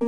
Selamat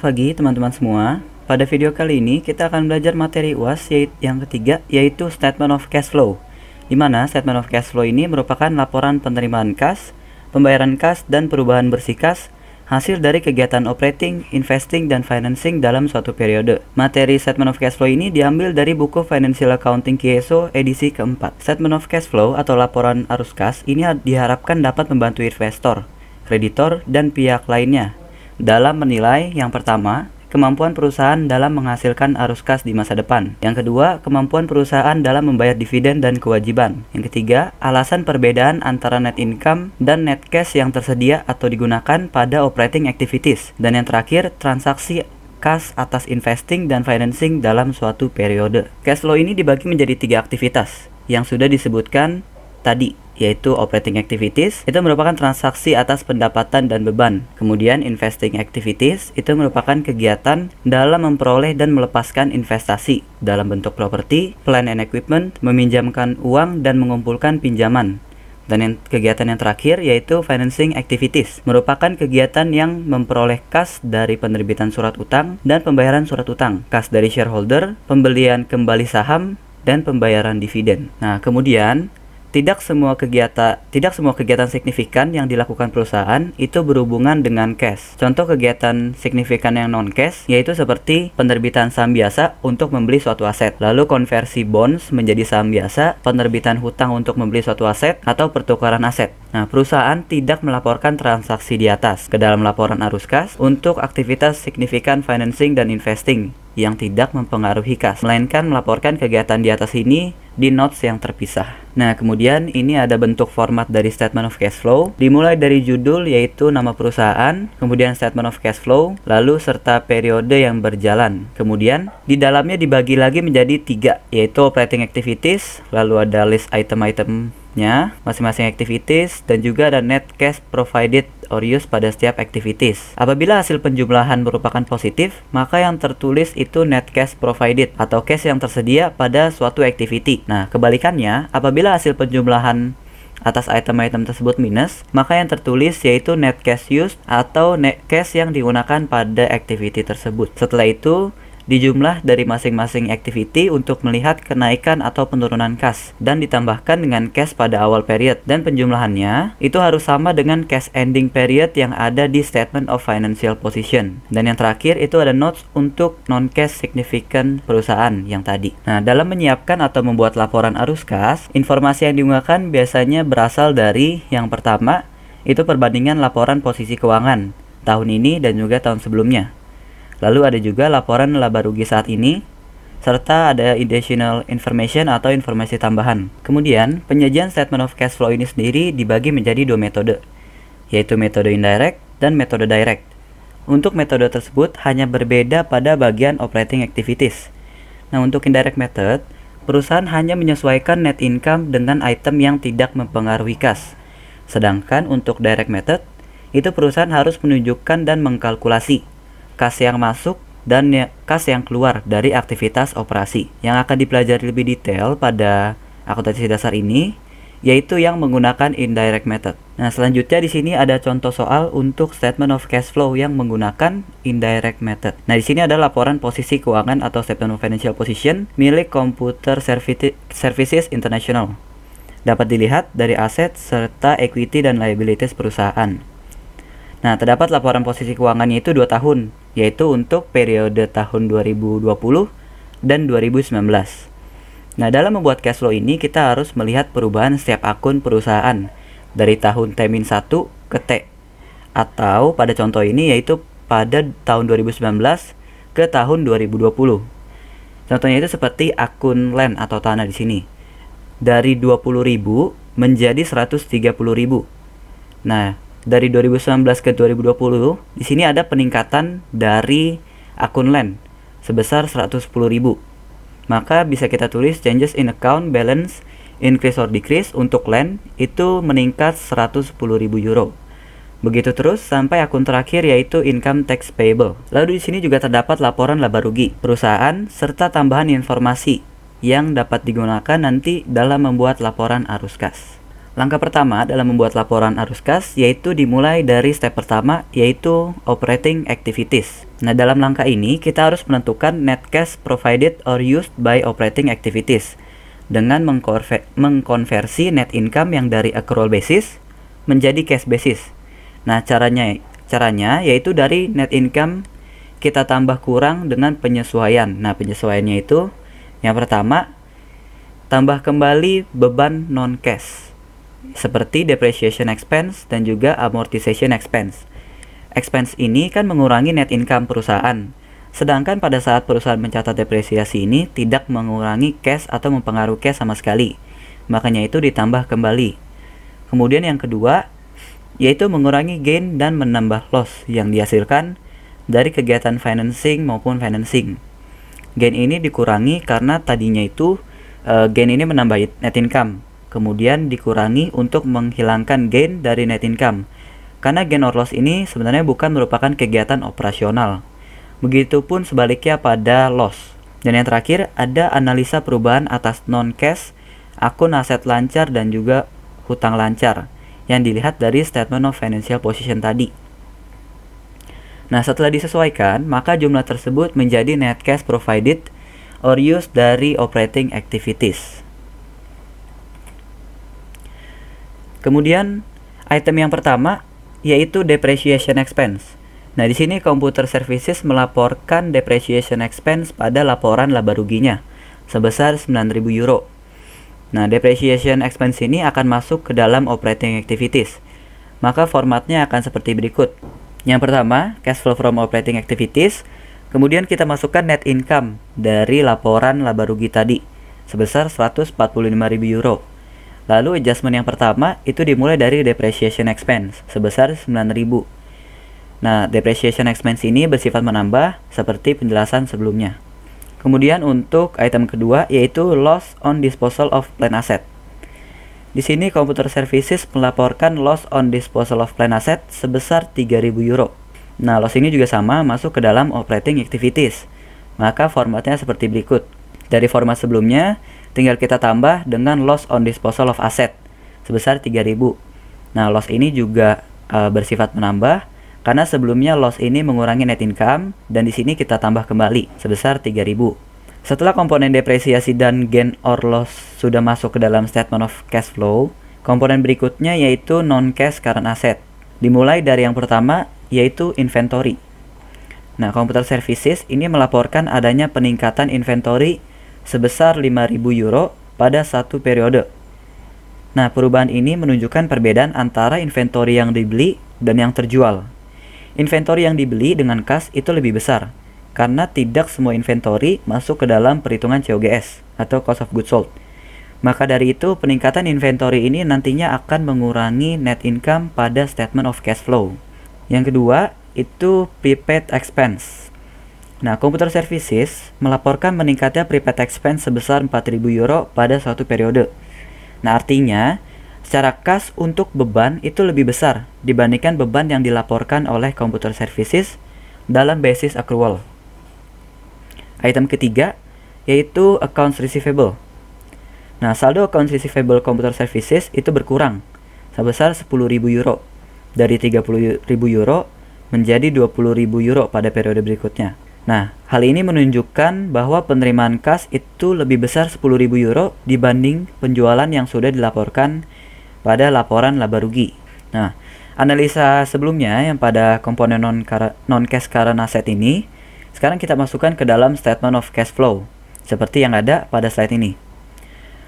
pagi teman-teman semua. Pada video kali ini kita akan belajar materi UAS yang ketiga yaitu Statement of Cash Flow. Dimana Statement of Cash Flow ini merupakan laporan penerimaan kas, pembayaran kas, dan perubahan bersih kas hasil dari kegiatan operating, investing, dan financing dalam suatu periode. Materi statement of cash flow ini diambil dari buku Financial Accounting Kieso edisi keempat. Statement of cash flow atau laporan arus kas ini diharapkan dapat membantu investor, kreditor, dan pihak lainnya dalam menilai yang pertama, kemampuan perusahaan dalam menghasilkan arus kas di masa depan. Yang kedua, kemampuan perusahaan dalam membayar dividen dan kewajiban. Yang ketiga, alasan perbedaan antara net income dan net cash yang tersedia atau digunakan pada operating activities. Dan yang terakhir, transaksi kas atas investing dan financing dalam suatu periode. Cash flow ini dibagi menjadi tiga aktivitas yang sudah disebutkan tadi yaitu operating activities itu merupakan transaksi atas pendapatan dan beban. Kemudian investing activities itu merupakan kegiatan dalam memperoleh dan melepaskan investasi dalam bentuk properti, plan and equipment, meminjamkan uang dan mengumpulkan pinjaman. Dan yang, kegiatan yang terakhir yaitu financing activities merupakan kegiatan yang memperoleh kas dari penerbitan surat utang dan pembayaran surat utang, kas dari shareholder, pembelian kembali saham, dan pembayaran dividen. Nah, kemudian tidak semua kegiatan tidak semua kegiatan signifikan yang dilakukan perusahaan itu berhubungan dengan cash. Contoh kegiatan signifikan yang non cash yaitu seperti penerbitan saham biasa untuk membeli suatu aset, lalu konversi bonds menjadi saham biasa, penerbitan hutang untuk membeli suatu aset atau pertukaran aset. Nah, perusahaan tidak melaporkan transaksi di atas ke dalam laporan arus kas untuk aktivitas signifikan financing dan investing yang tidak mempengaruhi kas, melainkan melaporkan kegiatan di atas ini di notes yang terpisah. Nah, kemudian ini ada bentuk format dari statement of cash flow, dimulai dari judul yaitu nama perusahaan, kemudian statement of cash flow, lalu serta periode yang berjalan. Kemudian di dalamnya dibagi lagi menjadi tiga, yaitu operating activities, lalu ada list item-item masing-masing activities, dan juga ada net cash provided or used pada setiap activities. Apabila hasil penjumlahan merupakan positif, maka yang tertulis itu net cash provided atau cash yang tersedia pada suatu activity. Nah, kebalikannya, apabila hasil penjumlahan atas item-item tersebut minus, maka yang tertulis yaitu net cash used atau net cash yang digunakan pada activity tersebut. Setelah itu, dijumlah dari masing-masing activity untuk melihat kenaikan atau penurunan cash dan ditambahkan dengan cash pada awal period dan penjumlahannya itu harus sama dengan cash ending period yang ada di statement of financial position dan yang terakhir itu ada notes untuk non-cash significant perusahaan yang tadi nah dalam menyiapkan atau membuat laporan arus kas informasi yang diunggahkan biasanya berasal dari yang pertama itu perbandingan laporan posisi keuangan tahun ini dan juga tahun sebelumnya Lalu ada juga laporan laba rugi saat ini, serta ada additional information atau informasi tambahan. Kemudian, penyajian statement of cash flow ini sendiri dibagi menjadi dua metode, yaitu metode indirect dan metode direct. Untuk metode tersebut hanya berbeda pada bagian operating activities. Nah, untuk indirect method, perusahaan hanya menyesuaikan net income dengan item yang tidak mempengaruhi kas. Sedangkan untuk direct method, itu perusahaan harus menunjukkan dan mengkalkulasi kas yang masuk dan ya, kas yang keluar dari aktivitas operasi yang akan dipelajari lebih detail pada akuntansi dasar ini yaitu yang menggunakan indirect method. Nah, selanjutnya di sini ada contoh soal untuk statement of cash flow yang menggunakan indirect method. Nah, di sini ada laporan posisi keuangan atau statement of financial position milik Computer Services International. Dapat dilihat dari aset serta equity dan liabilities perusahaan. Nah, terdapat laporan posisi keuangannya itu 2 tahun yaitu untuk periode tahun 2020 dan 2019. Nah, dalam membuat cash flow ini kita harus melihat perubahan setiap akun perusahaan dari tahun T-1 ke T atau pada contoh ini yaitu pada tahun 2019 ke tahun 2020. Contohnya itu seperti akun land atau tanah di sini. Dari 20.000 menjadi 130.000. Nah, dari 2019 ke 2020 di sini ada peningkatan dari akun LAN sebesar 110.000 maka bisa kita tulis changes in account balance increase or decrease untuk LAN itu meningkat 110.000 euro Begitu terus sampai akun terakhir yaitu income tax payable. Lalu di sini juga terdapat laporan laba rugi perusahaan serta tambahan informasi yang dapat digunakan nanti dalam membuat laporan arus kas. Langkah pertama dalam membuat laporan arus kas yaitu dimulai dari step pertama yaitu operating activities. Nah, dalam langkah ini kita harus menentukan net cash provided or used by operating activities dengan mengkonversi net income yang dari accrual basis menjadi cash basis. Nah, caranya caranya yaitu dari net income kita tambah kurang dengan penyesuaian. Nah, penyesuaiannya itu yang pertama tambah kembali beban non cash seperti depreciation expense dan juga amortization expense. Expense ini kan mengurangi net income perusahaan, sedangkan pada saat perusahaan mencatat depresiasi ini tidak mengurangi cash atau mempengaruhi cash sama sekali. Makanya itu ditambah kembali. Kemudian yang kedua, yaitu mengurangi gain dan menambah loss yang dihasilkan dari kegiatan financing maupun financing. Gain ini dikurangi karena tadinya itu uh, gain ini menambah net income kemudian dikurangi untuk menghilangkan gain dari net income. Karena gain or loss ini sebenarnya bukan merupakan kegiatan operasional. Begitupun sebaliknya pada loss. Dan yang terakhir ada analisa perubahan atas non-cash, akun aset lancar dan juga hutang lancar yang dilihat dari statement of financial position tadi. Nah, setelah disesuaikan, maka jumlah tersebut menjadi net cash provided or used dari operating activities. Kemudian item yang pertama yaitu depreciation expense. Nah, di sini computer services melaporkan depreciation expense pada laporan laba ruginya sebesar 9.000 euro. Nah, depreciation expense ini akan masuk ke dalam operating activities. Maka formatnya akan seperti berikut. Yang pertama, cash flow from operating activities. Kemudian kita masukkan net income dari laporan laba rugi tadi sebesar 145.000 euro. Lalu adjustment yang pertama itu dimulai dari depreciation expense sebesar 9.000. Nah, depreciation expense ini bersifat menambah seperti penjelasan sebelumnya. Kemudian untuk item kedua yaitu loss on disposal of plan asset. Di sini computer services melaporkan loss on disposal of plan asset sebesar 3.000 euro. Nah, loss ini juga sama masuk ke dalam operating activities. Maka formatnya seperti berikut. Dari format sebelumnya, Tinggal kita tambah dengan loss on disposal of asset sebesar 3000. Nah, loss ini juga uh, bersifat menambah karena sebelumnya loss ini mengurangi net income dan di sini kita tambah kembali sebesar 3000. Setelah komponen depresiasi dan gain or loss sudah masuk ke dalam statement of cash flow, komponen berikutnya yaitu non-cash current asset. Dimulai dari yang pertama yaitu inventory. Nah, komputer services ini melaporkan adanya peningkatan inventory sebesar 5.000 euro pada satu periode. Nah, perubahan ini menunjukkan perbedaan antara inventory yang dibeli dan yang terjual. Inventory yang dibeli dengan kas itu lebih besar, karena tidak semua inventory masuk ke dalam perhitungan COGS atau Cost of Goods Sold. Maka dari itu, peningkatan inventory ini nantinya akan mengurangi net income pada statement of cash flow. Yang kedua, itu prepaid expense Nah, Computer Services melaporkan meningkatnya prepaid expense sebesar 4.000 euro pada suatu periode. Nah, artinya secara kas untuk beban itu lebih besar dibandingkan beban yang dilaporkan oleh Computer Services dalam basis accrual. Item ketiga yaitu accounts receivable. Nah, saldo accounts receivable Computer Services itu berkurang sebesar 10.000 euro dari 30.000 euro menjadi 20.000 euro pada periode berikutnya. Nah, hal ini menunjukkan bahwa penerimaan kas itu lebih besar 10.000 euro dibanding penjualan yang sudah dilaporkan pada laporan laba rugi. Nah, analisa sebelumnya yang pada komponen non, non cash current asset ini sekarang kita masukkan ke dalam statement of cash flow seperti yang ada pada slide ini.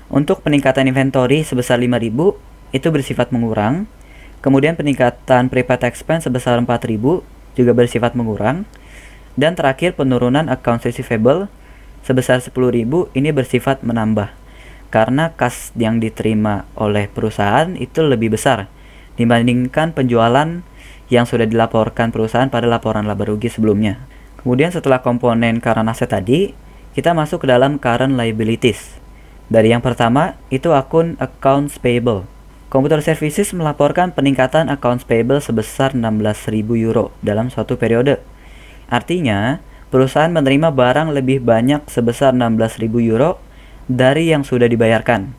Untuk peningkatan inventory sebesar 5.000 itu bersifat mengurang, kemudian peningkatan prepaid expense sebesar 4.000 juga bersifat mengurang, dan terakhir penurunan accounts receivable sebesar 10.000 ini bersifat menambah karena kas yang diterima oleh perusahaan itu lebih besar dibandingkan penjualan yang sudah dilaporkan perusahaan pada laporan laba rugi sebelumnya. Kemudian setelah komponen current asset tadi, kita masuk ke dalam current liabilities. Dari yang pertama, itu akun accounts payable. Computer Services melaporkan peningkatan accounts payable sebesar 16.000 euro dalam suatu periode Artinya, perusahaan menerima barang lebih banyak sebesar 16.000 euro dari yang sudah dibayarkan.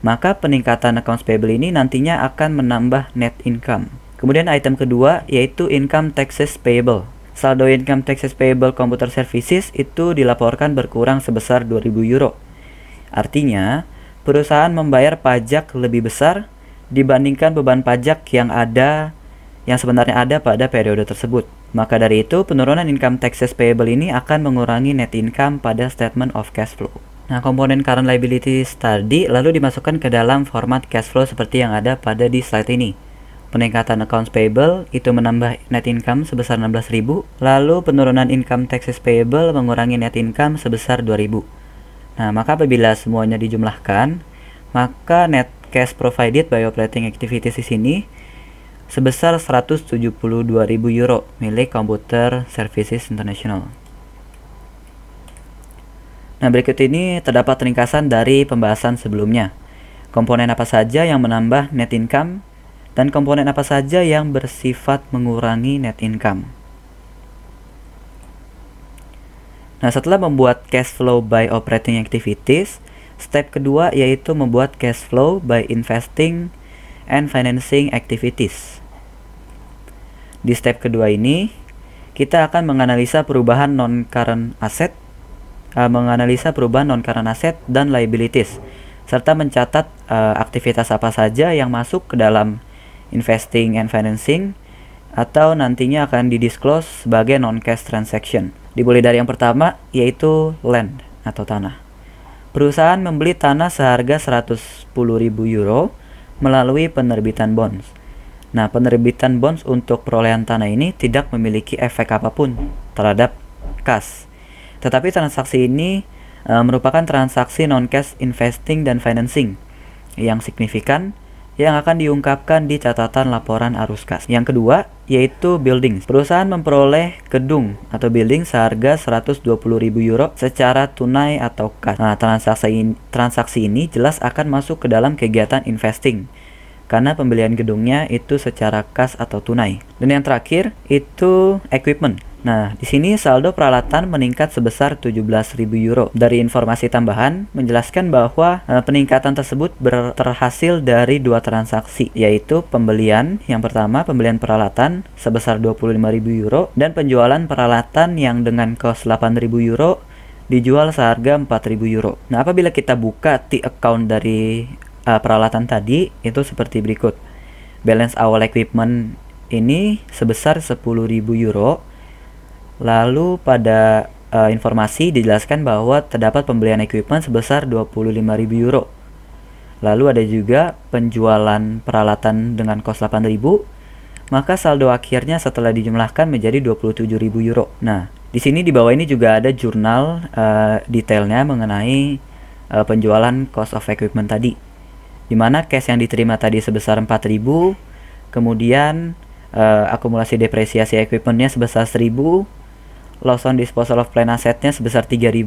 Maka peningkatan accounts payable ini nantinya akan menambah net income. Kemudian item kedua yaitu income taxes payable. Saldo income taxes payable computer services itu dilaporkan berkurang sebesar 2000 euro. Artinya, perusahaan membayar pajak lebih besar dibandingkan beban pajak yang ada yang sebenarnya ada pada periode tersebut. Maka dari itu, penurunan income taxes payable ini akan mengurangi net income pada statement of cash flow. Nah, komponen current liabilities tadi lalu dimasukkan ke dalam format cash flow seperti yang ada pada di slide ini. Peningkatan accounts payable itu menambah net income sebesar 16.000, lalu penurunan income taxes payable mengurangi net income sebesar 2.000. Nah, maka apabila semuanya dijumlahkan, maka net cash provided by operating activities di sini sebesar 172.000 euro milik Computer Services International. Nah, berikut ini terdapat ringkasan dari pembahasan sebelumnya. Komponen apa saja yang menambah net income dan komponen apa saja yang bersifat mengurangi net income. Nah, setelah membuat cash flow by operating activities, step kedua yaitu membuat cash flow by investing and financing activities. Di step kedua ini, kita akan menganalisa perubahan non-current asset, uh, menganalisa perubahan non-current asset dan liabilities, serta mencatat uh, aktivitas apa saja yang masuk ke dalam investing and financing atau nantinya akan didisclose sebagai non-cash transaction. Dimulai dari yang pertama, yaitu land atau tanah. Perusahaan membeli tanah seharga 110.000 euro melalui penerbitan bonds. Nah, penerbitan bonds untuk perolehan tanah ini tidak memiliki efek apapun terhadap kas. Tetapi transaksi ini e, merupakan transaksi non-cash investing dan financing yang signifikan yang akan diungkapkan di catatan laporan arus kas. Yang kedua, yaitu buildings. Perusahaan memperoleh gedung atau building seharga 120.000 euro secara tunai atau kas. Nah, transaksi ini, transaksi ini jelas akan masuk ke dalam kegiatan investing karena pembelian gedungnya itu secara kas atau tunai. Dan yang terakhir itu equipment. Nah, di sini saldo peralatan meningkat sebesar 17.000 euro. Dari informasi tambahan menjelaskan bahwa eh, peningkatan tersebut ber terhasil dari dua transaksi, yaitu pembelian yang pertama pembelian peralatan sebesar 25.000 euro dan penjualan peralatan yang dengan kos 8.000 euro dijual seharga 4.000 euro. Nah, apabila kita buka T account dari uh, peralatan tadi itu seperti berikut. Balance awal equipment ini sebesar 10.000 euro. Lalu pada uh, informasi dijelaskan bahwa terdapat pembelian equipment sebesar 25.000 euro. Lalu ada juga penjualan peralatan dengan kos 8.000 maka saldo akhirnya setelah dijumlahkan menjadi 27.000 euro. Nah, di sini di bawah ini juga ada jurnal uh, detailnya mengenai uh, penjualan cost of equipment tadi di mana cash yang diterima tadi sebesar 4000 Kemudian uh, akumulasi depresiasi equipmentnya sebesar 1000 Loss on disposal of plan assetnya sebesar 3000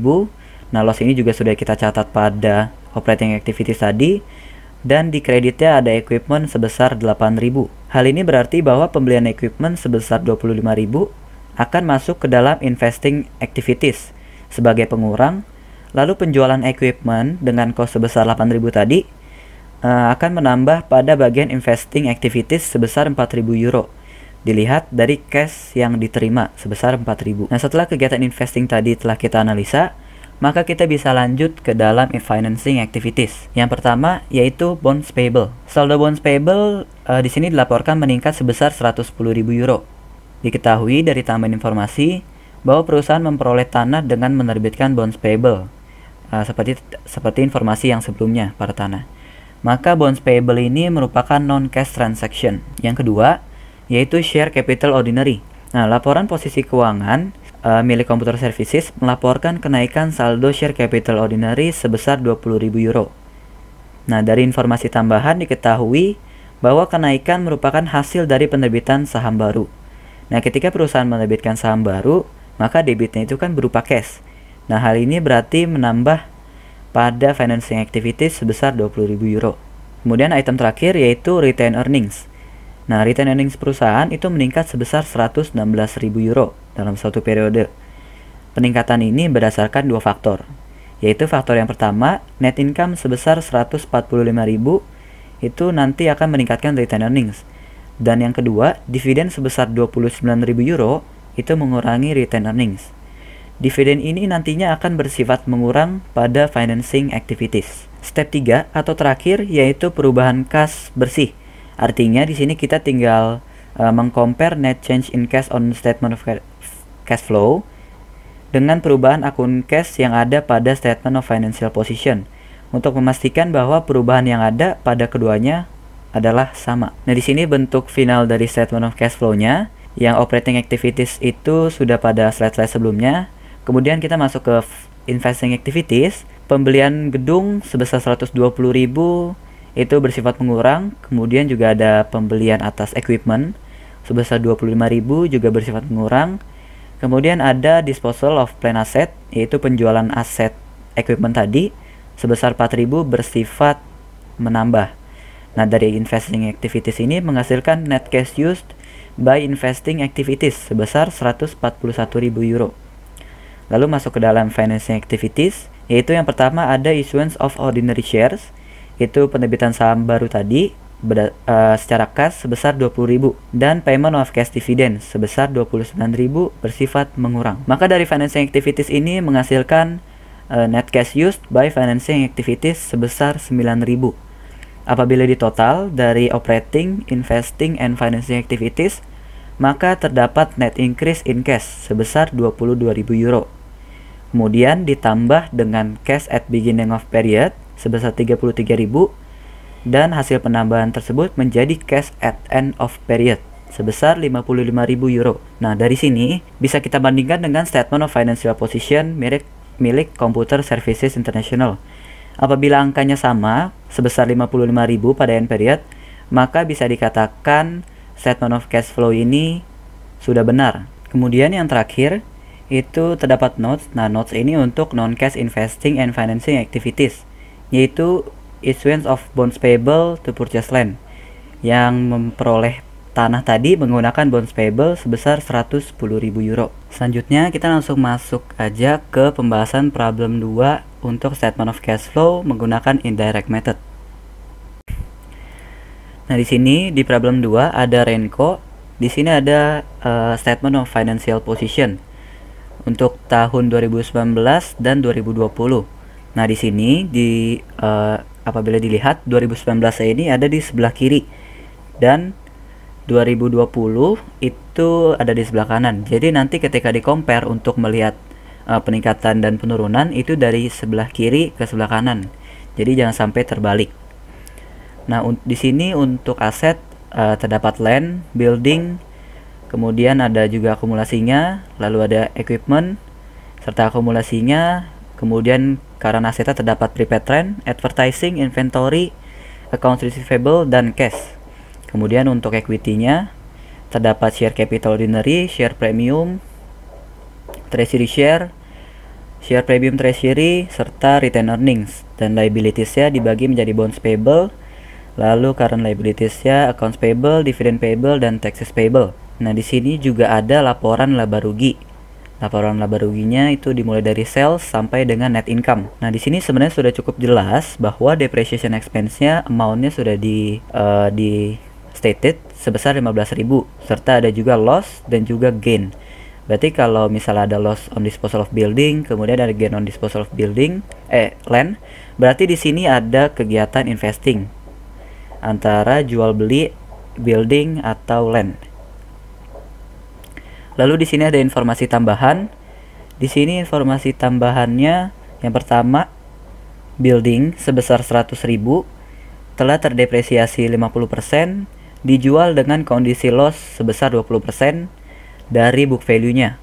Nah loss ini juga sudah kita catat pada operating activities tadi dan di kreditnya ada equipment sebesar 8.000. Hal ini berarti bahwa pembelian equipment sebesar 25.000 akan masuk ke dalam investing activities sebagai pengurang, lalu penjualan equipment dengan cost sebesar 8.000 tadi Eh, akan menambah pada bagian investing activities sebesar 4.000 euro dilihat dari cash yang diterima sebesar 4.000. Nah, setelah kegiatan investing tadi telah kita analisa, maka kita bisa lanjut ke dalam financing activities. Yang pertama yaitu bonds payable. Saldo bonds payable uh, di sini dilaporkan meningkat sebesar 110.000 euro. Diketahui dari tambahan informasi bahwa perusahaan memperoleh tanah dengan menerbitkan bonds payable. Uh, seperti seperti informasi yang sebelumnya para tanah maka bonds payable ini merupakan non-cash transaction. Yang kedua, yaitu share capital ordinary. Nah, laporan posisi keuangan uh, milik Komputer Services melaporkan kenaikan saldo share capital ordinary sebesar 20.000 euro. Nah, dari informasi tambahan diketahui bahwa kenaikan merupakan hasil dari penerbitan saham baru. Nah, ketika perusahaan menerbitkan saham baru, maka debitnya itu kan berupa cash. Nah, hal ini berarti menambah pada financing activities sebesar 20.000 euro. Kemudian item terakhir yaitu retained earnings. Nah, retained earnings perusahaan itu meningkat sebesar 116.000 euro dalam suatu periode. Peningkatan ini berdasarkan dua faktor, yaitu faktor yang pertama, net income sebesar 145.000 itu nanti akan meningkatkan retained earnings. Dan yang kedua, dividen sebesar 29.000 euro itu mengurangi retained earnings. Dividen ini nantinya akan bersifat mengurang pada financing activities. Step 3 atau terakhir yaitu perubahan kas bersih. Artinya di sini kita tinggal uh, mengcompare net change in cash on statement of cash flow dengan perubahan akun cash yang ada pada statement of financial position untuk memastikan bahwa perubahan yang ada pada keduanya adalah sama. Nah, di sini bentuk final dari statement of cash flow-nya yang operating activities itu sudah pada slide-slide sebelumnya Kemudian kita masuk ke investing activities, pembelian gedung sebesar 120.000 itu bersifat mengurang, kemudian juga ada pembelian atas equipment sebesar 25.000 juga bersifat mengurang. Kemudian ada disposal of plan asset, yaitu penjualan aset equipment tadi sebesar 4.000 bersifat menambah. Nah, dari investing activities ini menghasilkan net cash used by investing activities sebesar 141.000 euro. Lalu masuk ke dalam financing activities, yaitu yang pertama ada issuance of ordinary shares, itu penerbitan saham baru tadi beda, uh, secara kas sebesar 20.000 dan payment of cash dividend sebesar 29.000 bersifat mengurang. Maka dari financing activities ini menghasilkan uh, net cash used by financing activities sebesar 9.000. Apabila di total dari operating, investing, and financing activities, maka terdapat net increase in cash sebesar 22.000 euro kemudian ditambah dengan cash at beginning of period sebesar 33.000 dan hasil penambahan tersebut menjadi cash at end of period sebesar 55.000 euro. Nah, dari sini bisa kita bandingkan dengan statement of financial position milik milik Computer Services International. Apabila angkanya sama sebesar 55.000 pada end period, maka bisa dikatakan statement of cash flow ini sudah benar. Kemudian yang terakhir, itu terdapat notes. Nah, notes ini untuk non-cash investing and financing activities, yaitu issuance of bonds payable to purchase land yang memperoleh tanah tadi menggunakan bonds payable sebesar 110.000 euro. Selanjutnya kita langsung masuk aja ke pembahasan problem 2 untuk statement of cash flow menggunakan indirect method. Nah, di sini di problem 2 ada Renko, di sini ada uh, statement of financial position untuk tahun 2019 dan 2020. Nah, di sini di uh, apabila dilihat 2019 ini ada di sebelah kiri dan 2020 itu ada di sebelah kanan. Jadi nanti ketika di compare untuk melihat uh, peningkatan dan penurunan itu dari sebelah kiri ke sebelah kanan. Jadi jangan sampai terbalik. Nah, di sini untuk aset uh, terdapat land, building, kemudian ada juga akumulasinya, lalu ada equipment, serta akumulasinya, kemudian karena asetnya terdapat prepaid trend, advertising, inventory, accounts receivable, dan cash. Kemudian untuk equity-nya, terdapat share capital ordinary, share premium, treasury share, share premium treasury, serta return earnings. Dan liabilities-nya dibagi menjadi bonds payable, lalu current liabilities-nya accounts payable, dividend payable, dan taxes payable. Nah, di sini juga ada laporan laba rugi. Laporan laba ruginya itu dimulai dari sales sampai dengan net income. Nah, di sini sebenarnya sudah cukup jelas bahwa depreciation expense-nya amount-nya sudah di uh, di stated sebesar 15.000 serta ada juga loss dan juga gain. Berarti kalau misalnya ada loss on disposal of building, kemudian ada gain on disposal of building eh land, berarti di sini ada kegiatan investing antara jual beli building atau land. Lalu di sini ada informasi tambahan. Di sini informasi tambahannya yang pertama building sebesar 100.000 telah terdepresiasi 50%, dijual dengan kondisi loss sebesar 20% dari book value-nya.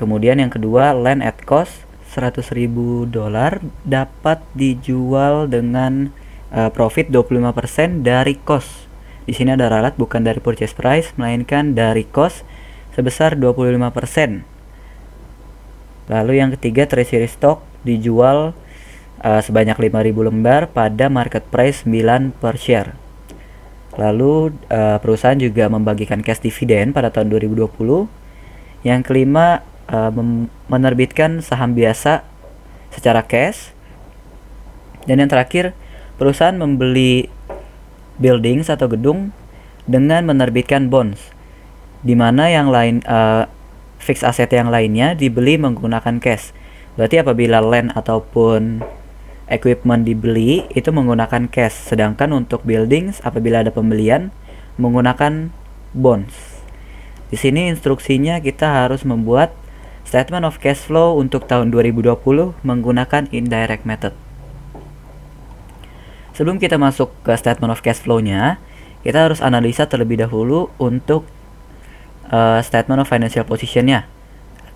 Kemudian yang kedua, land at cost 100.000 dolar dapat dijual dengan uh, profit 25% dari cost. Di sini ada ralat bukan dari purchase price melainkan dari cost sebesar 25%. Lalu yang ketiga treasury stock dijual uh, sebanyak 5.000 lembar pada market price 9 per share. Lalu uh, perusahaan juga membagikan cash dividend pada tahun 2020. Yang kelima uh, menerbitkan saham biasa secara cash. Dan yang terakhir, perusahaan membeli buildings atau gedung dengan menerbitkan bonds di mana yang lain uh, fixed asset yang lainnya dibeli menggunakan cash. Berarti apabila land ataupun equipment dibeli itu menggunakan cash, sedangkan untuk buildings apabila ada pembelian menggunakan bonds. Di sini instruksinya kita harus membuat statement of cash flow untuk tahun 2020 menggunakan indirect method. Sebelum kita masuk ke statement of cash flow-nya, kita harus analisa terlebih dahulu untuk uh, statement of financial positionnya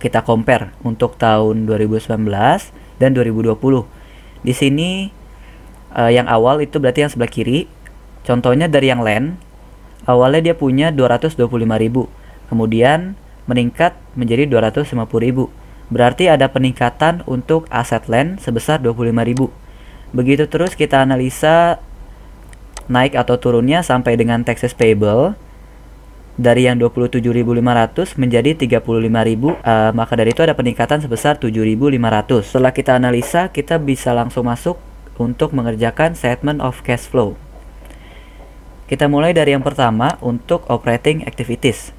kita compare untuk tahun 2019 dan 2020 di sini uh, yang awal itu berarti yang sebelah kiri contohnya dari yang land awalnya dia punya 225.000 kemudian meningkat menjadi 250.000 berarti ada peningkatan untuk aset land sebesar 25.000 begitu terus kita analisa naik atau turunnya sampai dengan taxes payable dari yang 27.500 menjadi 35.000 uh, eh, maka dari itu ada peningkatan sebesar 7.500 setelah kita analisa kita bisa langsung masuk untuk mengerjakan statement of cash flow kita mulai dari yang pertama untuk operating activities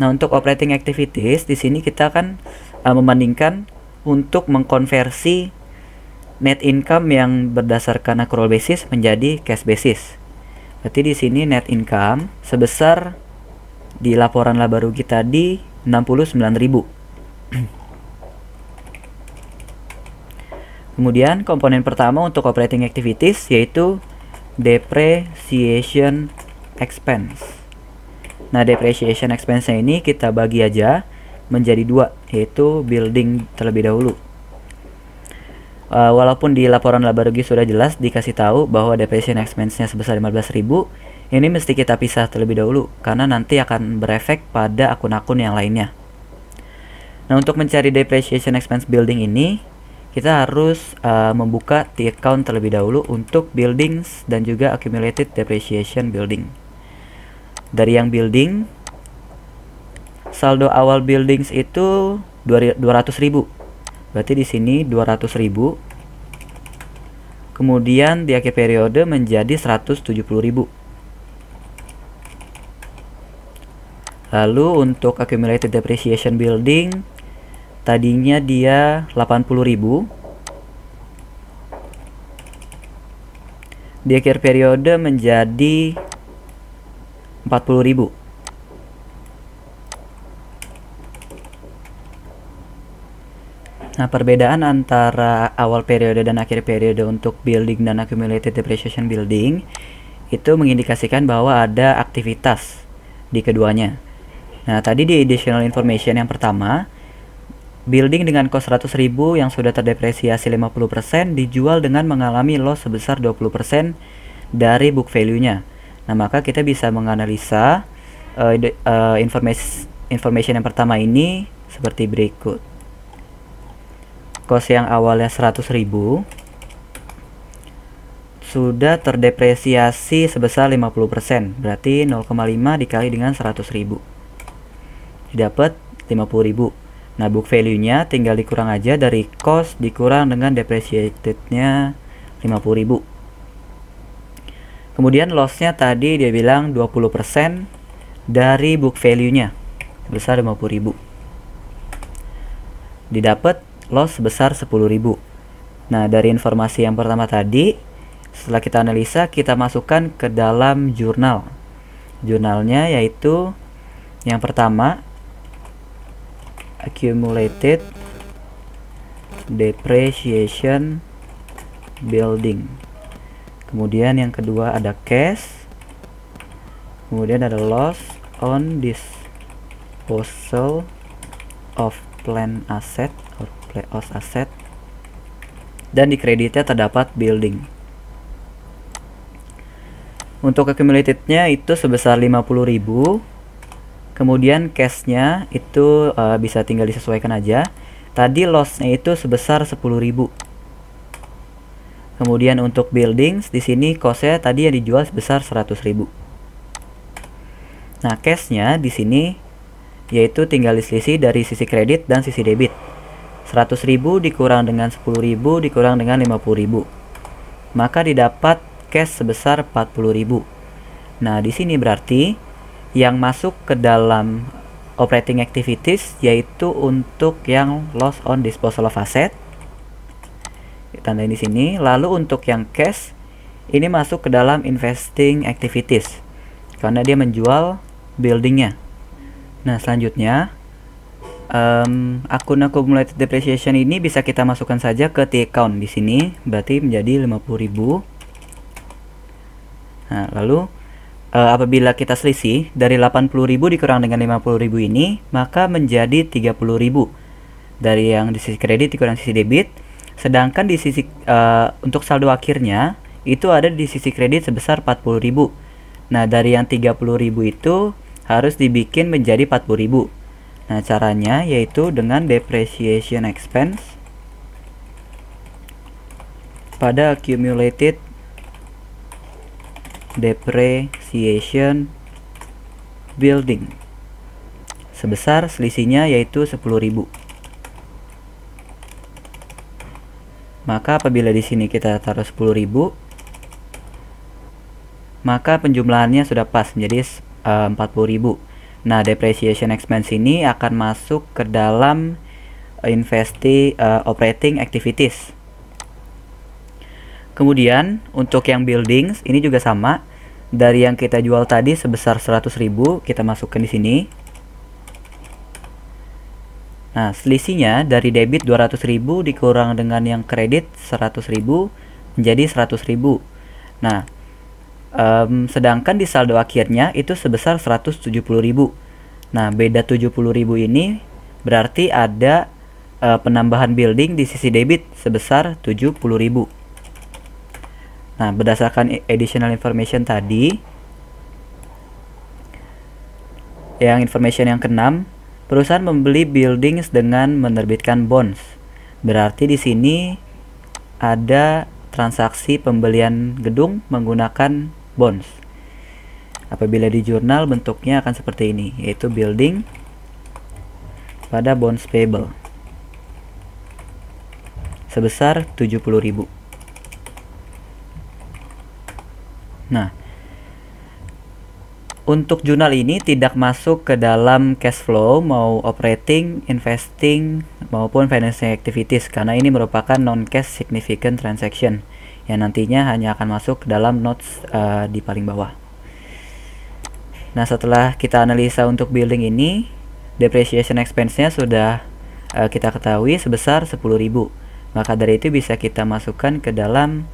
nah untuk operating activities di sini kita akan uh, membandingkan untuk mengkonversi net income yang berdasarkan accrual basis menjadi cash basis berarti di sini net income sebesar di laporan laba rugi tadi 69.000. Kemudian komponen pertama untuk operating activities yaitu depreciation expense. Nah, depreciation expense ini kita bagi aja menjadi dua, yaitu building terlebih dahulu. Uh, walaupun di laporan laba rugi sudah jelas dikasih tahu bahwa depreciation expense-nya sebesar 15.000, ini mesti kita pisah terlebih dahulu karena nanti akan berefek pada akun-akun yang lainnya. Nah, untuk mencari depreciation expense building ini, kita harus uh, membuka T account terlebih dahulu untuk buildings dan juga accumulated depreciation building. Dari yang building, saldo awal buildings itu 200.000. Berarti di sini 200.000. Kemudian di akhir periode menjadi ribu. Lalu untuk accumulated depreciation building tadinya dia 80.000. Di akhir periode menjadi 40.000. Nah, perbedaan antara awal periode dan akhir periode untuk building dan accumulated depreciation building itu mengindikasikan bahwa ada aktivitas di keduanya. Nah, tadi di additional information yang pertama, building dengan kos ribu yang sudah terdepresiasi 50% dijual dengan mengalami loss sebesar 20% dari book value-nya. Nah, maka kita bisa menganalisa uh, eh, uh, eh, informasi information yang pertama ini seperti berikut. Kos yang awalnya ribu sudah terdepresiasi sebesar 50%, berarti 0,5 dikali dengan ribu dapat 50.000 nah book value nya tinggal dikurang aja dari cost dikurang dengan depreciated nya 50.000 kemudian loss nya tadi dia bilang 20% dari book value nya sebesar 50.000 didapat loss sebesar 10.000 nah dari informasi yang pertama tadi setelah kita analisa kita masukkan ke dalam jurnal jurnalnya yaitu yang pertama accumulated depreciation building kemudian yang kedua ada cash kemudian ada loss on disposal of plant asset or Plant asset dan di kreditnya terdapat building untuk accumulatednya itu sebesar 50000 Kemudian cashnya itu uh, bisa tinggal disesuaikan aja. Tadi lossnya itu sebesar 10.000. Kemudian untuk buildings di sini kosnya tadi yang dijual sebesar 100.000. Nah cashnya di sini yaitu tinggal diselisih dari sisi kredit dan sisi debit. 100.000 dikurang dengan 10.000 dikurang dengan 50.000. Maka didapat cash sebesar 40.000. Nah, di sini berarti yang masuk ke dalam operating activities yaitu untuk yang loss on disposal of asset tanda ini sini lalu untuk yang cash ini masuk ke dalam investing activities karena dia menjual buildingnya nah selanjutnya um, akun accumulated depreciation ini bisa kita masukkan saja ke T account di sini berarti menjadi 50.000 nah lalu uh, apabila kita selisih dari 80.000 dikurang dengan 50.000 ini maka menjadi 30.000 dari yang di sisi kredit dikurang sisi debit sedangkan di sisi uh, untuk saldo akhirnya itu ada di sisi kredit sebesar 40.000 nah dari yang 30.000 itu harus dibikin menjadi 40.000 nah caranya yaitu dengan depreciation expense pada accumulated depreciation building sebesar selisihnya yaitu 10.000 maka apabila di sini kita taruh 10.000 maka penjumlahannya sudah pas menjadi eh, uh, 40.000 nah depreciation expense ini akan masuk ke dalam investi uh, operating activities Kemudian untuk yang buildings ini juga sama. Dari yang kita jual tadi sebesar 100.000 kita masukkan di sini. Nah, selisihnya dari debit 200.000 dikurang dengan yang kredit 100.000 menjadi 100.000. Nah, um, sedangkan di saldo akhirnya itu sebesar 170.000. Nah, beda 70.000 ini berarti ada uh, penambahan building di sisi debit sebesar 70.000. Nah, berdasarkan additional information tadi, yang information yang keenam, perusahaan membeli buildings dengan menerbitkan bonds. Berarti di sini ada transaksi pembelian gedung menggunakan bonds. Apabila di jurnal bentuknya akan seperti ini, yaitu building pada bonds payable sebesar 70.000. Nah, untuk jurnal ini tidak masuk ke dalam cash flow mau operating, investing maupun financing activities karena ini merupakan non-cash significant transaction yang nantinya hanya akan masuk ke dalam notes uh, di paling bawah. Nah, setelah kita analisa untuk building ini, depreciation expense-nya sudah uh, kita ketahui sebesar 10.000. Maka dari itu bisa kita masukkan ke dalam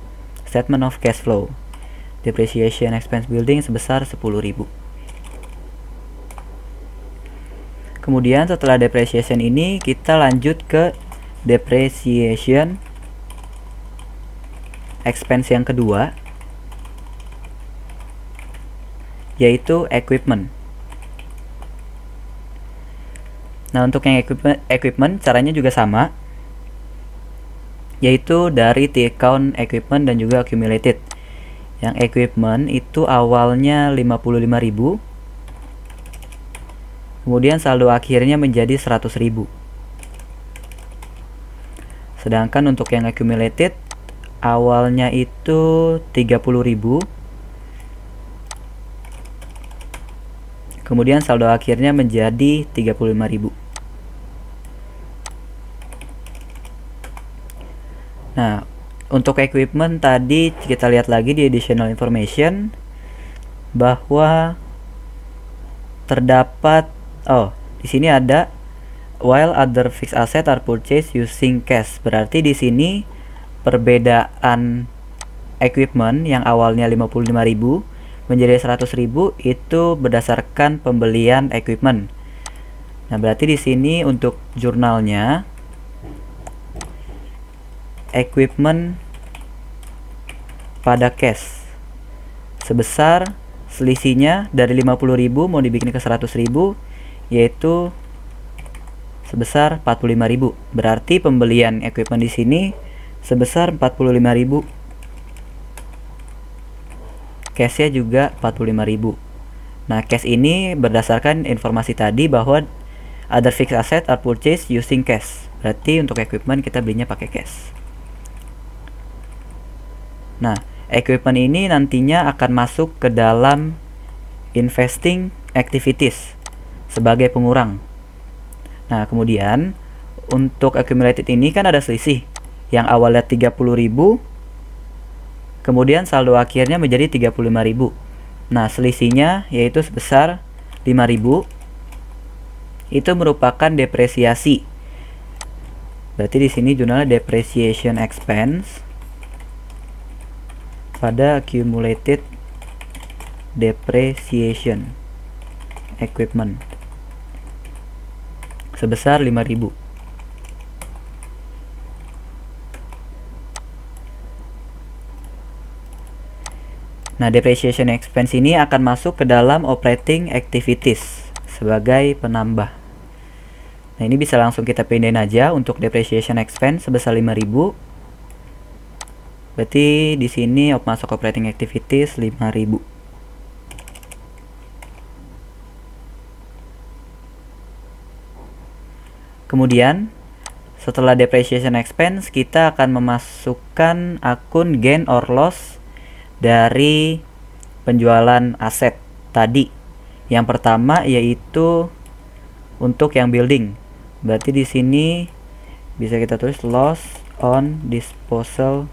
statement of cash flow depreciation expense building sebesar 10.000. Kemudian setelah depreciation ini kita lanjut ke depreciation expense yang kedua yaitu equipment. Nah, untuk yang equipment, equipment caranya juga sama yaitu dari T account equipment dan juga accumulated yang equipment itu awalnya 55.000 kemudian saldo akhirnya menjadi 100.000 sedangkan untuk yang accumulated awalnya itu 30.000 kemudian saldo akhirnya menjadi 35.000 Nah, untuk equipment tadi kita lihat lagi di additional information bahwa terdapat oh di sini ada while other fixed asset are purchased using cash berarti di sini perbedaan equipment yang awalnya 55.000 menjadi 100.000 itu berdasarkan pembelian equipment nah berarti di sini untuk jurnalnya equipment pada cash sebesar selisihnya dari 50.000 mau dibikin ke 100.000 yaitu sebesar 45.000. Berarti pembelian equipment di sini sebesar 45.000. Cashnya juga 45.000. Nah, cash ini berdasarkan informasi tadi bahwa other fixed asset are purchased using cash. Berarti untuk equipment kita belinya pakai cash. Nah, equipment ini nantinya akan masuk ke dalam investing activities sebagai pengurang. Nah, kemudian untuk accumulated ini kan ada selisih yang awalnya 30.000 kemudian saldo akhirnya menjadi 35.000. Nah, selisihnya yaitu sebesar 5.000. Itu merupakan depresiasi. Berarti di sini jurnalnya depreciation expense pada accumulated depreciation equipment sebesar 5000 Nah, depreciation expense ini akan masuk ke dalam operating activities sebagai penambah. Nah, ini bisa langsung kita pindahin aja untuk depreciation expense sebesar 5000 Berarti di sini masuk operating activities 5000. Kemudian setelah depreciation expense kita akan memasukkan akun gain or loss dari penjualan aset tadi. Yang pertama yaitu untuk yang building. Berarti di sini bisa kita tulis loss on disposal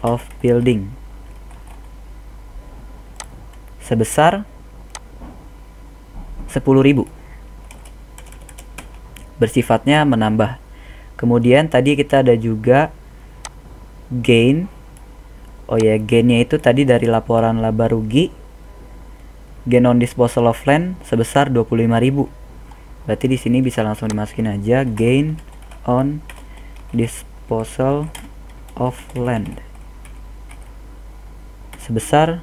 of building sebesar 10.000 bersifatnya menambah kemudian tadi kita ada juga gain oh ya gainnya itu tadi dari laporan laba rugi gain on disposal of land sebesar 25.000 berarti di sini bisa langsung dimasukin aja gain on disposal of land sebesar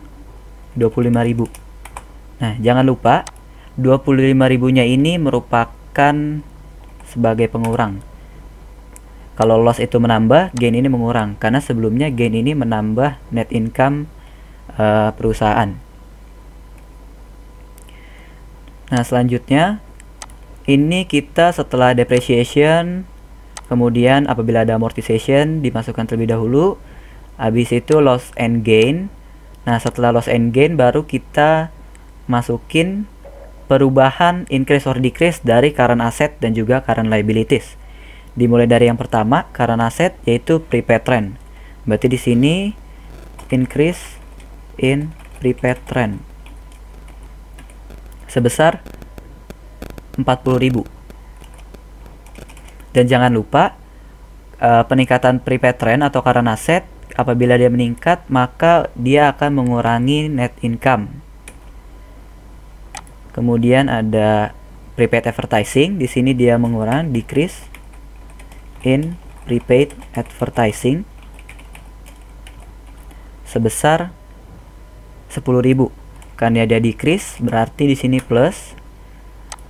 25.000. Nah, jangan lupa 25.000-nya ini merupakan sebagai pengurang. Kalau loss itu menambah, gain ini mengurang karena sebelumnya gain ini menambah net income uh, perusahaan. Nah, selanjutnya ini kita setelah depreciation kemudian apabila ada amortization dimasukkan terlebih dahulu habis itu loss and gain Nah, setelah loss and gain baru kita masukin perubahan increase or decrease dari current asset dan juga current liabilities. Dimulai dari yang pertama, current asset yaitu prepaid trend. Berarti di sini increase in prepaid trend sebesar 40.000. Dan jangan lupa uh, peningkatan prepaid trend atau current asset apabila dia meningkat maka dia akan mengurangi net income kemudian ada prepaid advertising di sini dia mengurangi decrease in prepaid advertising sebesar 10.000 karena ada decrease berarti di sini plus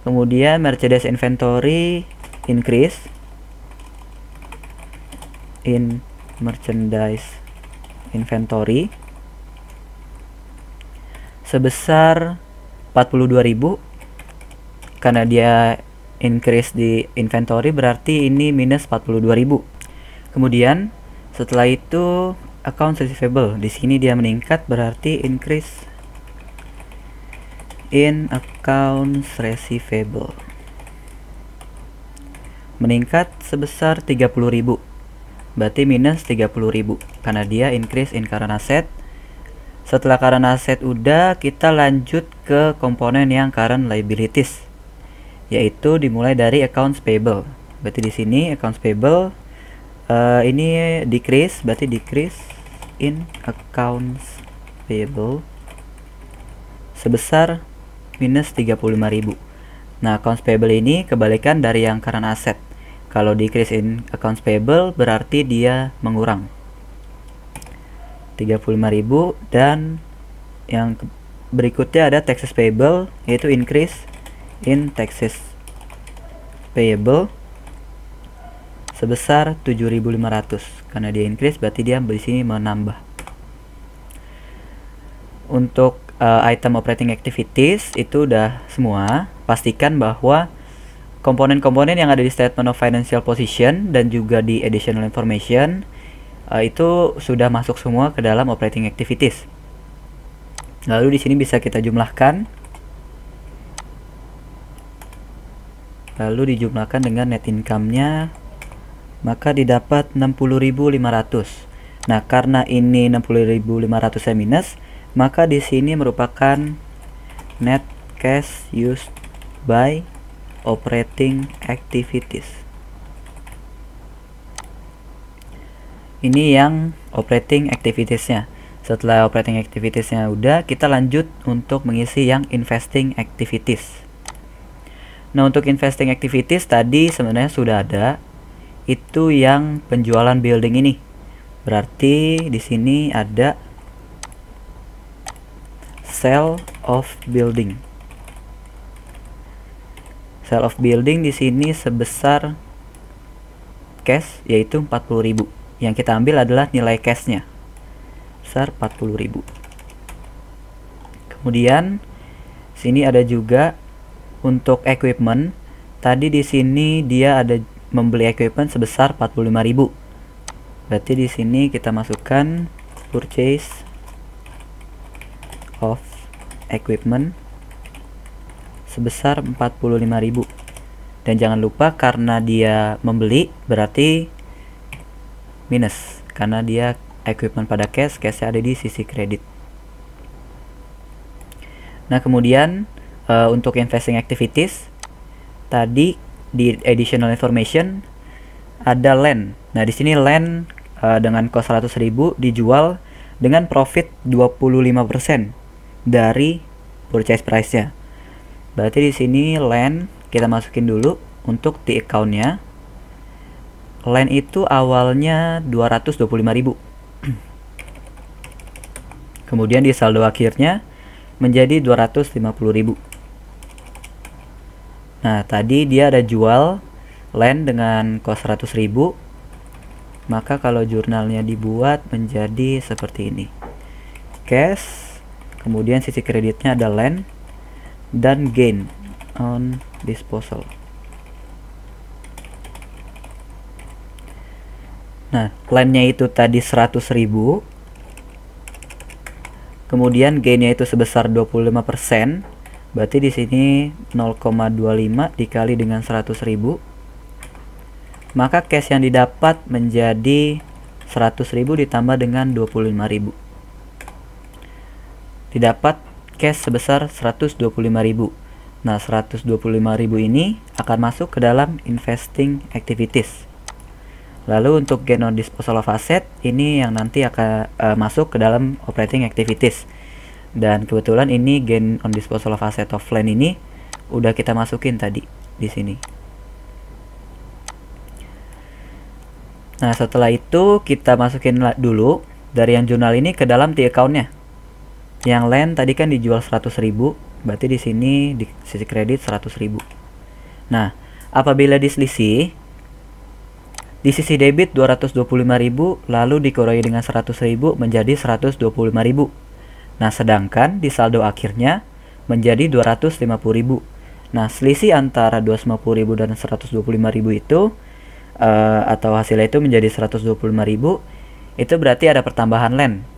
kemudian Mercedes inventory increase in merchandise inventory sebesar 42.000 karena dia increase di inventory berarti ini minus 42.000 kemudian setelah itu account receivable di sini dia meningkat berarti increase in accounts receivable meningkat sebesar 30.000 berarti minus 30.000 karena dia increase in current asset setelah current asset udah kita lanjut ke komponen yang current liabilities yaitu dimulai dari accounts payable berarti di sini accounts payable uh, ini decrease berarti decrease in accounts payable sebesar minus 35.000 nah accounts payable ini kebalikan dari yang current asset kalau decrease in accounts payable berarti dia mengurang 35.000 dan yang berikutnya ada taxes payable yaitu increase in taxes payable sebesar 7.500 karena dia increase berarti dia di sini menambah untuk uh, item operating activities itu udah semua pastikan bahwa komponen-komponen yang ada di statement of financial position dan juga di additional information uh, itu sudah masuk semua ke dalam operating activities. Lalu di sini bisa kita jumlahkan. Lalu dijumlahkan dengan net income-nya maka didapat 60.500. Nah, karena ini 60.500 saya minus, maka di sini merupakan net cash used by operating activities ini yang operating activitiesnya setelah operating activitiesnya udah kita lanjut untuk mengisi yang investing activities nah untuk investing activities tadi sebenarnya sudah ada itu yang penjualan building ini berarti di sini ada sale of building sell of building di sini sebesar cash yaitu 40.000 yang kita ambil adalah nilai cashnya sebesar 40.000 kemudian sini ada juga untuk equipment tadi di sini dia ada membeli equipment sebesar 45.000 berarti di sini kita masukkan purchase of equipment sebesar 45.000. Dan jangan lupa karena dia membeli berarti minus karena dia equipment pada cash, cashnya ada di sisi kredit. Nah, kemudian uh, untuk investing activities tadi di additional information ada land. Nah, di sini land uh, dengan cost 100.000 dijual dengan profit 25% dari purchase price-nya berarti di sini len kita masukin dulu untuk di accountnya len itu awalnya 225.000 kemudian di saldo akhirnya menjadi 250.000 nah tadi dia ada jual len dengan kos 100.000 maka kalau jurnalnya dibuat menjadi seperti ini cash kemudian sisi kreditnya ada land dan gain on disposal nah plannya itu tadi 100.000 kemudian gainnya itu sebesar 25% berarti di sini 0,25 dikali dengan 100.000 maka cash yang didapat menjadi 100.000 ditambah dengan 25.000 didapat cash sebesar 125.000. Nah, 125.000 ini akan masuk ke dalam investing activities. Lalu untuk gain on disposal of asset ini yang nanti akan uh, masuk ke dalam operating activities. Dan kebetulan ini gain on disposal of asset of land ini udah kita masukin tadi di sini. Nah setelah itu kita masukin dulu dari yang jurnal ini ke dalam T accountnya. Yang land tadi kan dijual ribu, berarti di sini di sisi kredit ribu. Nah, apabila diselisih di sisi debit ribu, lalu dikurangi dengan ribu menjadi ribu. Nah, sedangkan di saldo akhirnya menjadi ribu. Nah, selisih antara ribu dan ribu itu uh, atau hasilnya itu menjadi ribu, itu berarti ada pertambahan land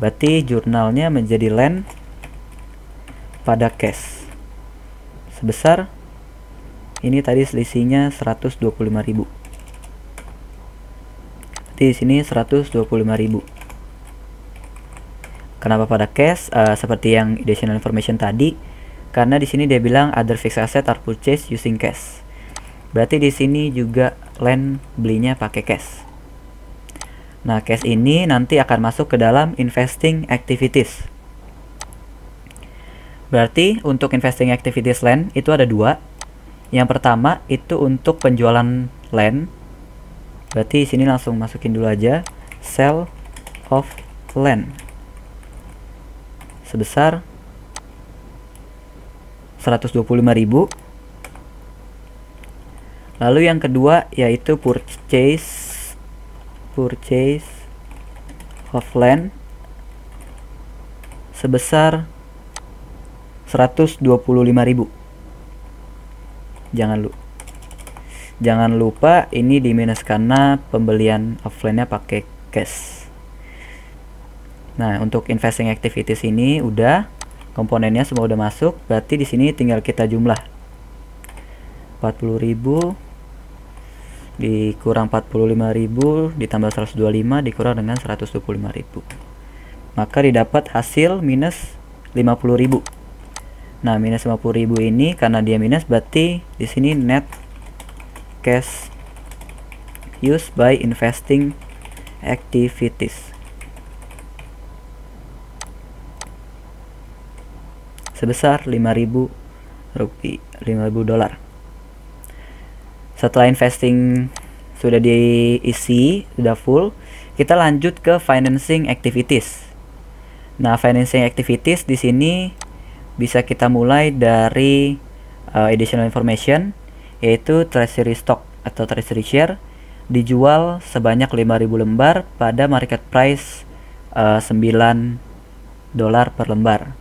berarti jurnalnya menjadi len pada cash sebesar ini tadi selisihnya 125.000 berarti di sini 125.000 kenapa pada cash uh, seperti yang additional information tadi karena di sini dia bilang other fixed asset are purchased using cash berarti di sini juga len belinya pakai cash Nah, case ini nanti akan masuk ke dalam investing activities. Berarti untuk investing activities land itu ada dua. Yang pertama itu untuk penjualan land. Berarti sini langsung masukin dulu aja sell of land sebesar 125.000. Lalu yang kedua yaitu purchase purchase of land sebesar 125.000. Jangan lu Jangan lupa ini di minus karena pembelian offline-nya pakai cash. Nah, untuk investing activities ini udah komponennya semua udah masuk, berarti di sini tinggal kita jumlah. 40.000 dikurang 45.000 ditambah 125 dikurang dengan 125.000 maka didapat hasil minus 50.000 nah minus 50.000 ini karena dia minus berarti di sini net cash used by investing activities sebesar 5000 rupiah 5000 dolar setelah investing sudah diisi sudah full kita lanjut ke financing activities nah financing activities di sini bisa kita mulai dari uh, additional information yaitu treasury stock atau treasury share dijual sebanyak 5000 lembar pada market price uh, eh, 9 dolar per lembar.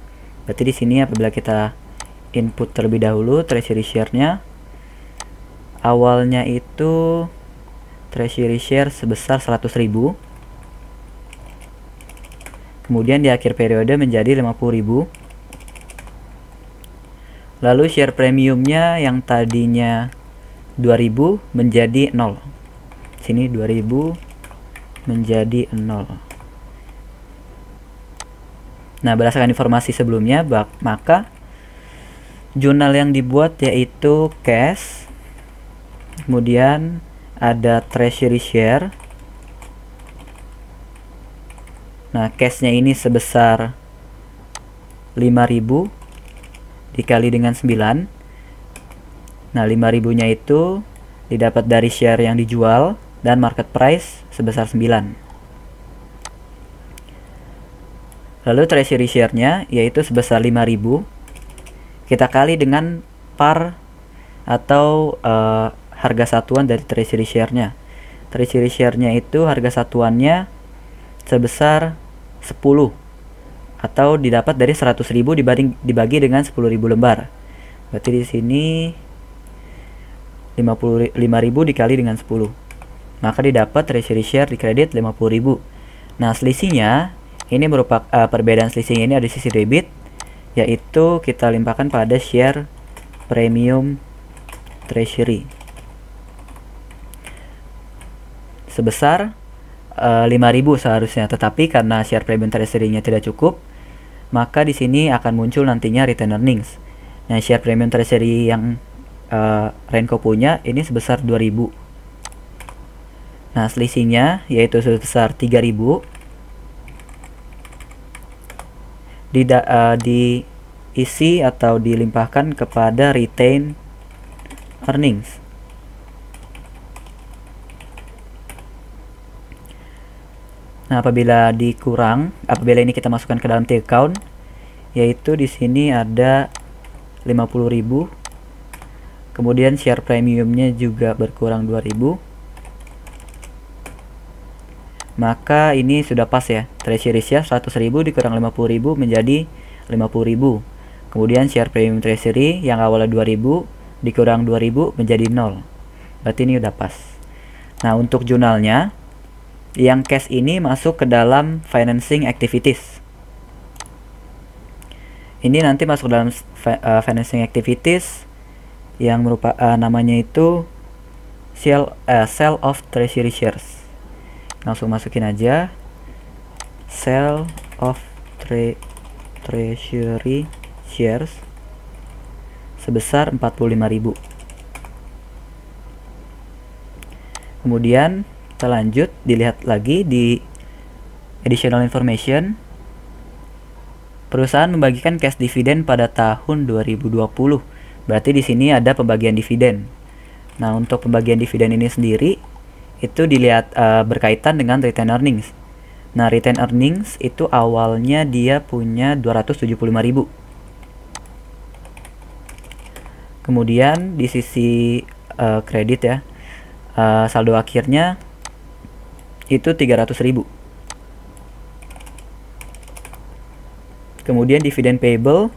Berarti di sini apabila kita input terlebih dahulu treasury share-nya awalnya itu treasury share sebesar 100.000 kemudian di akhir periode menjadi 50.000 lalu share premiumnya yang tadinya 2000 menjadi 0 sini 2000 menjadi 0 Nah, berdasarkan informasi sebelumnya, maka jurnal yang dibuat yaitu cash kemudian ada treasury share nah cash nya ini sebesar 5000 dikali dengan 9 nah 5000 nya itu didapat dari share yang dijual dan market price sebesar 9 Lalu treasury share-nya yaitu sebesar 5000 kita kali dengan par atau uh, harga satuan dari treasury share-nya. Treasury share-nya itu harga satuannya sebesar 10 atau didapat dari 100.000 dibanding dibagi dengan 10.000 lembar. Berarti di sini 55.000 dikali dengan 10. Maka didapat treasury share di kredit 50.000. Nah, selisihnya ini merupakan uh, eh, perbedaan selisihnya ini ada sisi debit yaitu kita limpahkan pada share premium treasury. sebesar uh, eh, 5.000 seharusnya. Tetapi karena share premium treasury-nya tidak cukup, maka di sini akan muncul nantinya return earnings. Nah, share premium treasury yang uh, Renko punya ini sebesar 2000. Nah, selisihnya yaitu sebesar 3000 di uh, diisi atau dilimpahkan kepada retain earnings. Nah, apabila dikurang, apabila ini kita masukkan ke dalam take account yaitu di sini ada 50.000. Kemudian share premiumnya juga berkurang 2000. Maka ini sudah pas ya. treasury ya 100.000 dikurang 50.000 menjadi 50.000. Kemudian share premium treasury yang awalnya 2000 dikurang 2000 menjadi 0. Berarti ini udah pas. Nah, untuk jurnalnya yang cash ini masuk ke dalam financing activities. Ini nanti masuk ke dalam eh, financing activities yang merupakan uh, eh, namanya itu sell uh, eh, sell of treasury shares. Langsung masukin aja sell of tre treasury shares sebesar 45.000. Kemudian kita lanjut dilihat lagi di additional information perusahaan membagikan cash dividend pada tahun 2020. Berarti di sini ada pembagian dividen. Nah, untuk pembagian dividen ini sendiri itu dilihat uh, berkaitan dengan return earnings. Nah, return earnings itu awalnya dia punya ribu. Kemudian di sisi uh, kredit ya, uh, saldo akhirnya itu 300 ribu kemudian dividen payable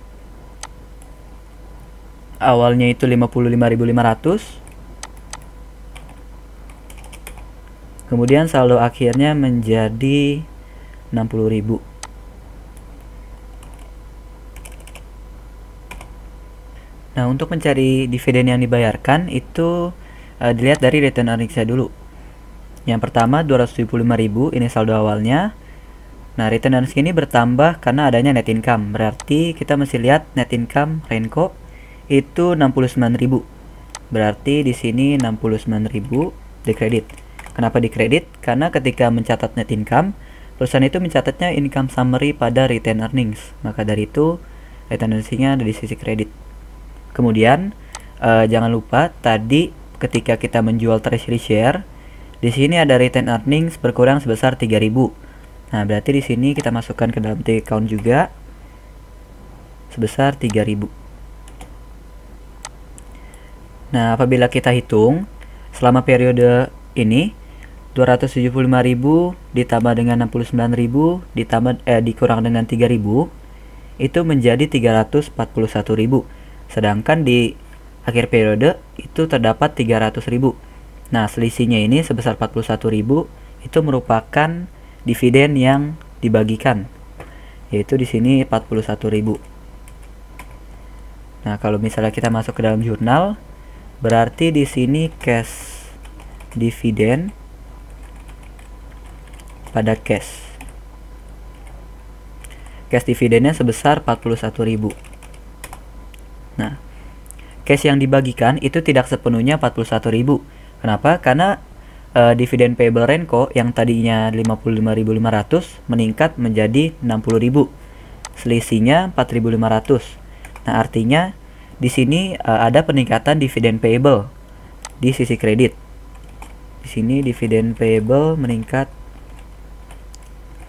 awalnya itu 55.500 kemudian saldo akhirnya menjadi 60.000 Nah untuk mencari dividen yang dibayarkan itu uh, dilihat dari return earnings-nya dulu yang pertama 275.000 ini saldo awalnya. Nah, return dan segini bertambah karena adanya net income. Berarti kita mesti lihat net income Renko itu 69.000. Berarti di sini 69.000 dikredit. Kenapa dikredit? Karena ketika mencatat net income, perusahaan itu mencatatnya income summary pada return earnings. Maka dari itu return retensinya ada di sisi kredit. Kemudian eh, jangan lupa tadi ketika kita menjual treasury share di sini ada retained earnings berkurang sebesar 3000. Nah, berarti di sini kita masukkan ke dalam take account juga sebesar 3000. Nah, apabila kita hitung selama periode ini 275.000 ditambah dengan 69.000 ditambah eh dikurang dengan 3.000 itu menjadi 341.000. Sedangkan di akhir periode itu terdapat 300.000. Nah, selisihnya ini sebesar 41.000 itu merupakan dividen yang dibagikan yaitu di sini 41.000. Nah, kalau misalnya kita masuk ke dalam jurnal, berarti di sini cash dividen pada cash. Cash dividennya sebesar 41.000. Nah, cash yang dibagikan itu tidak sepenuhnya 41.000 Kenapa? Karena uh, eh, dividen payable Renko yang tadinya 55.500 meningkat menjadi 60.000. Selisihnya 4.500. Nah, artinya di sini uh, ada peningkatan dividen payable di sisi kredit. Di sini dividen payable meningkat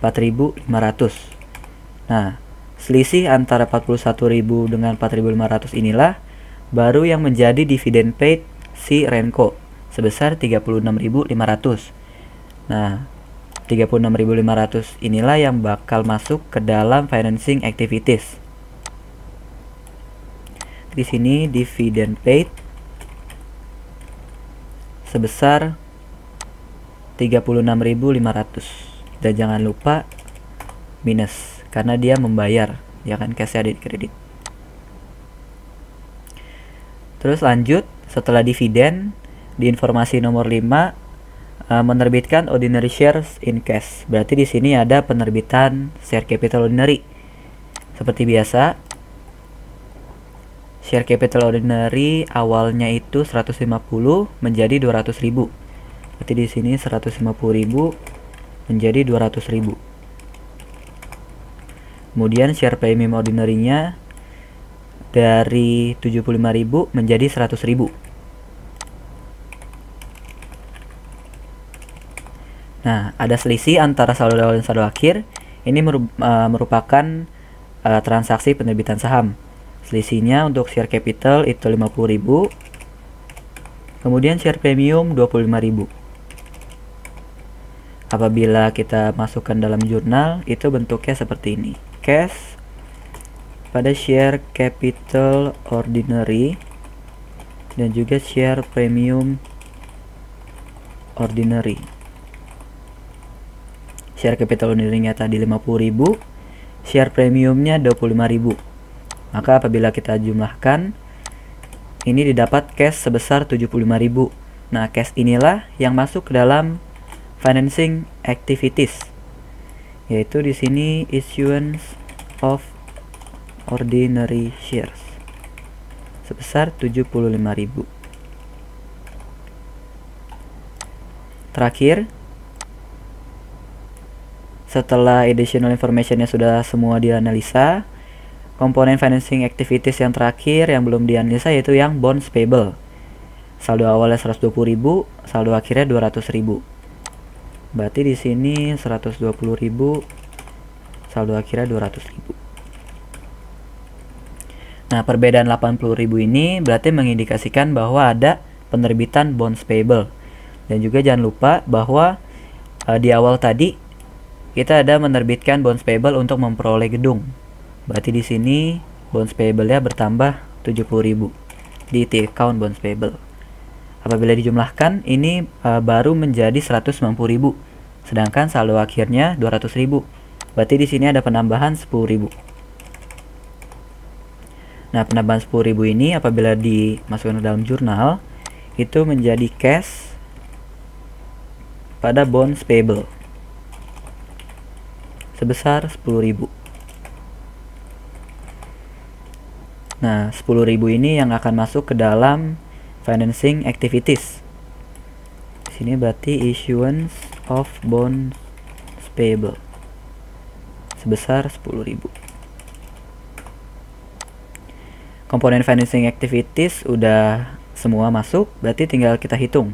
4.500. Nah, selisih antara 41.000 dengan 4.500 inilah baru yang menjadi dividen paid si Renko sebesar 36.500. Nah, 36.500 inilah yang bakal masuk ke dalam financing activities. Di sini dividend paid sebesar 36.500 dan jangan lupa minus karena dia membayar ya kan cash ada kredit. Terus lanjut setelah dividen di informasi nomor 5 eh, menerbitkan ordinary shares in cash. Berarti di sini ada penerbitan share capital ordinary. Seperti biasa, share capital ordinary awalnya itu 150 menjadi 200.000. Berarti di sini 150.000 menjadi 200.000. Kemudian share premium ordinary-nya dari 75.000 menjadi 100.000. Nah, ada selisih antara saldo awal dan saldo akhir. Ini eh, merupakan uh, transaksi penerbitan saham. Selisihnya untuk share capital itu 50.000. Kemudian share premium 25.000. Apabila kita masukkan dalam jurnal, itu bentuknya seperti ini. Cash pada share capital ordinary dan juga share premium ordinary share capital underingnya tadi 50.000 share premiumnya 25.000 maka apabila kita jumlahkan ini didapat cash sebesar 75.000 nah cash inilah yang masuk ke dalam financing activities yaitu di sini issuance of ordinary shares sebesar 75.000 terakhir setelah additional informationnya sudah semua dianalisa, komponen financing activities yang terakhir yang belum dianalisa yaitu yang bonds payable. Saldo awalnya 120.000, saldo akhirnya 200.000. Berarti di sini 120.000, saldo akhirnya 200.000. Nah, perbedaan 80.000 ini berarti mengindikasikan bahwa ada penerbitan bonds payable. Dan juga jangan lupa bahwa uh, di awal tadi kita ada menerbitkan bonus payable untuk memperoleh gedung. Berarti di sini bonus payable-nya bertambah 70.000 di T account bonus payable. Apabila dijumlahkan, ini uh, baru menjadi 190.000. Sedangkan saldo akhirnya 200.000. Berarti di sini ada penambahan 10.000. Nah, penambahan 10.000 ini apabila dimasukkan ke dalam jurnal itu menjadi cash pada bonds payable sebesar 10.000. Nah, 10.000 ini yang akan masuk ke dalam financing activities. Di sini berarti issuance of bonds payable sebesar 10.000. Komponen financing activities udah semua masuk, berarti tinggal kita hitung.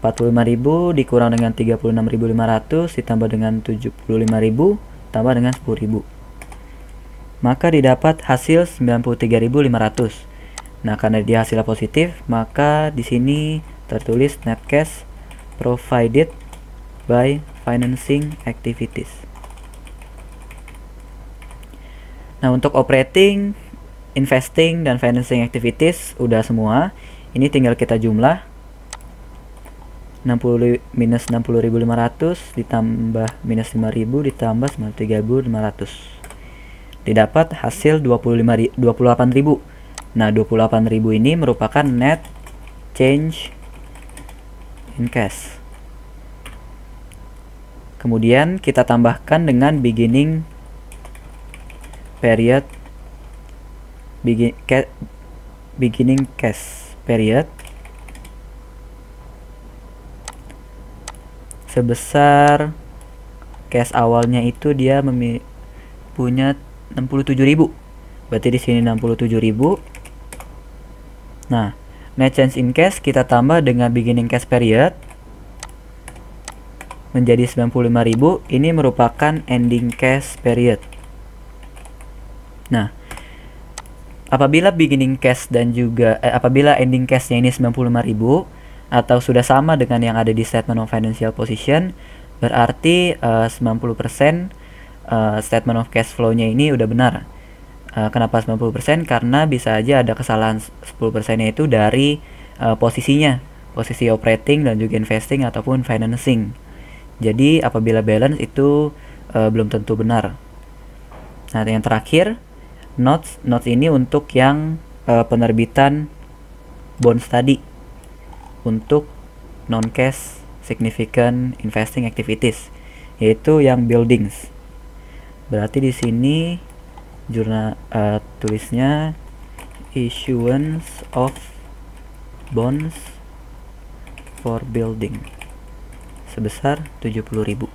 45.000 dikurang dengan 36.500 ditambah dengan 75.000 tambah dengan 10.000. Maka didapat hasil 93.500. Nah, karena dia hasilnya positif, maka di sini tertulis net cash provided by financing activities. Nah, untuk operating, investing dan financing activities udah semua. Ini tinggal kita jumlah 60 minus 60.500 ditambah minus 5.000 ditambah 93.500 didapat hasil 25 28.000 nah 28.000 ini merupakan net change in cash kemudian kita tambahkan dengan beginning period begin, beginning cash period sebesar cash awalnya itu dia punya 67.000. Berarti di sini 67.000. Nah, net change in cash kita tambah dengan beginning cash period menjadi 95.000. Ini merupakan ending cash period. Nah, apabila beginning cash dan juga eh, apabila ending cashnya ini 95.000 atau sudah sama dengan yang ada di statement of financial position berarti uh, 90% uh, statement of cash flow-nya ini udah benar. Uh, kenapa 90%? Karena bisa aja ada kesalahan 10%-nya itu dari uh, posisinya, posisi operating dan juga investing ataupun financing. Jadi apabila balance itu uh, belum tentu benar. Nah, yang terakhir notes notes ini untuk yang uh, penerbitan bonds tadi untuk non-cash significant investing activities yaitu yang buildings. Berarti di sini jurnal uh, tulisnya issuance of bonds for building sebesar 70.000.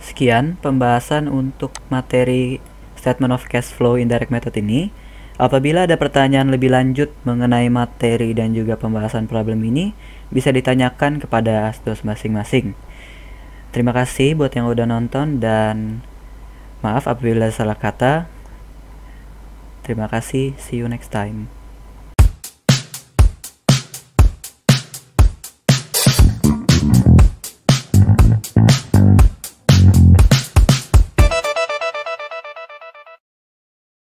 Sekian pembahasan untuk materi statement of cash flow indirect method ini. Apabila ada pertanyaan lebih lanjut mengenai materi dan juga pembahasan problem ini, bisa ditanyakan kepada asdos masing-masing. Terima kasih buat yang udah nonton dan maaf apabila salah kata. Terima kasih, see you next time.